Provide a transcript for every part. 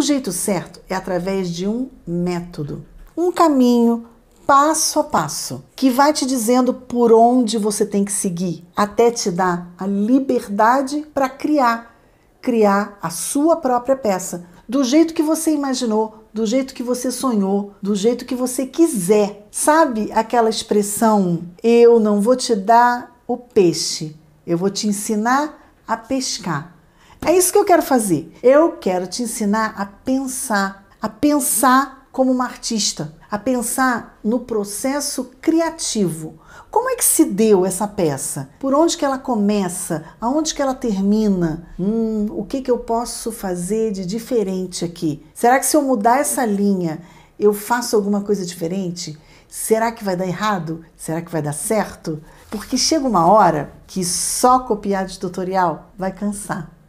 O jeito certo é através de um método, um caminho passo a passo, que vai te dizendo por onde você tem que seguir, até te dar a liberdade para criar, criar a sua própria peça, do jeito que você imaginou, do jeito que você sonhou, do jeito que você quiser. Sabe aquela expressão: eu não vou te dar o peixe, eu vou te ensinar a pescar. É isso que eu quero fazer. Eu quero te ensinar a pensar, a pensar como uma artista, a pensar no processo criativo. Como é que se deu essa peça? Por onde que ela começa? Aonde que ela termina? Hum, o que que eu posso fazer de diferente aqui? Será que se eu mudar essa linha, eu faço alguma coisa diferente? Será que vai dar errado? Será que vai dar certo? Porque chega uma hora que só copiar de tutorial vai cansar.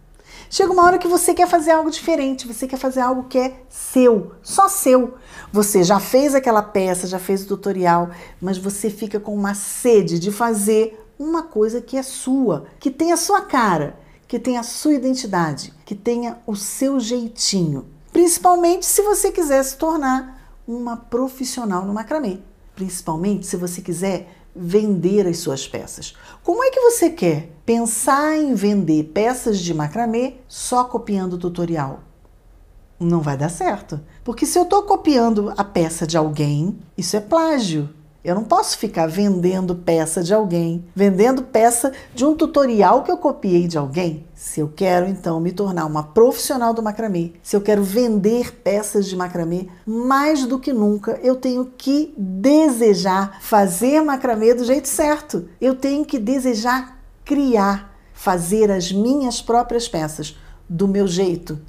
Chega uma hora que você quer fazer algo diferente, você quer fazer algo que é seu, só seu. Você já fez aquela peça, já fez o tutorial, mas você fica com uma sede de fazer uma coisa que é sua, que tem a sua cara, que tem a sua identidade, que tenha o seu jeitinho. Principalmente se você quiser se tornar uma profissional no macramê. Principalmente se você quiser vender as suas peças. Como é que você quer pensar em vender peças de macramê só copiando o tutorial? Não vai dar certo, porque se eu estou copiando a peça de alguém, isso é plágio. Eu não posso ficar vendendo peça de alguém, vendendo peça de um tutorial que eu copiei de alguém. Se eu quero então me tornar uma profissional do macramê, se eu quero vender peças de macramê, mais do que nunca eu tenho que desejar fazer macramê do jeito certo. Eu tenho que desejar criar, fazer as minhas próprias peças do meu jeito.